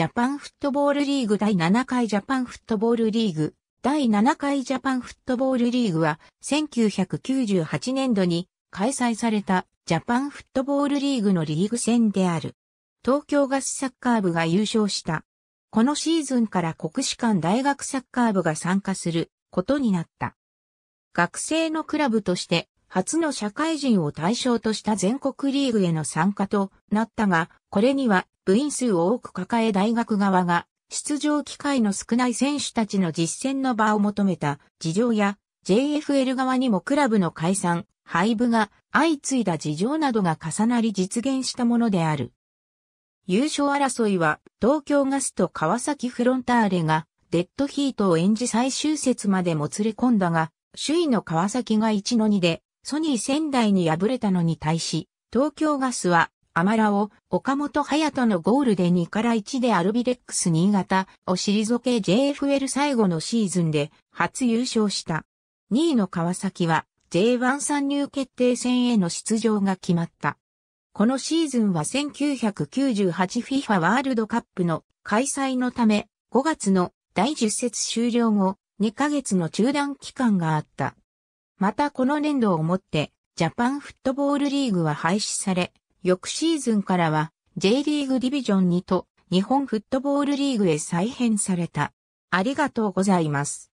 ジャパンフットボールリーグ第7回ジャパンフットボールリーグ第7回ジャパンフットボールリーグは1998年度に開催されたジャパンフットボールリーグのリーグ戦である。東京ガスサッカー部が優勝した。このシーズンから国士舘大学サッカー部が参加することになった。学生のクラブとして初の社会人を対象とした全国リーグへの参加となったが、これには部員数を多く抱え大学側が出場機会の少ない選手たちの実践の場を求めた事情や JFL 側にもクラブの解散、廃部が相次いだ事情などが重なり実現したものである。優勝争いは東京ガスと川崎フロンターレがデッドヒートを演じ最終節までもつれ込んだが、首位の川崎が1の2でソニー仙台に敗れたのに対し、東京ガスは、アマラを岡本隼人のゴールで2から1でアルビレックス新潟を退け JFL 最後のシーズンで初優勝した。2位の川崎は J1 参入決定戦への出場が決まった。このシーズンは 1998FIFA ワールドカップの開催のため5月の第10節終了後2ヶ月の中断期間があった。またこの年度をもって、ジャパンフットボールリーグは廃止され、翌シーズンからは J リーグディビジョン2と日本フットボールリーグへ再編された。ありがとうございます。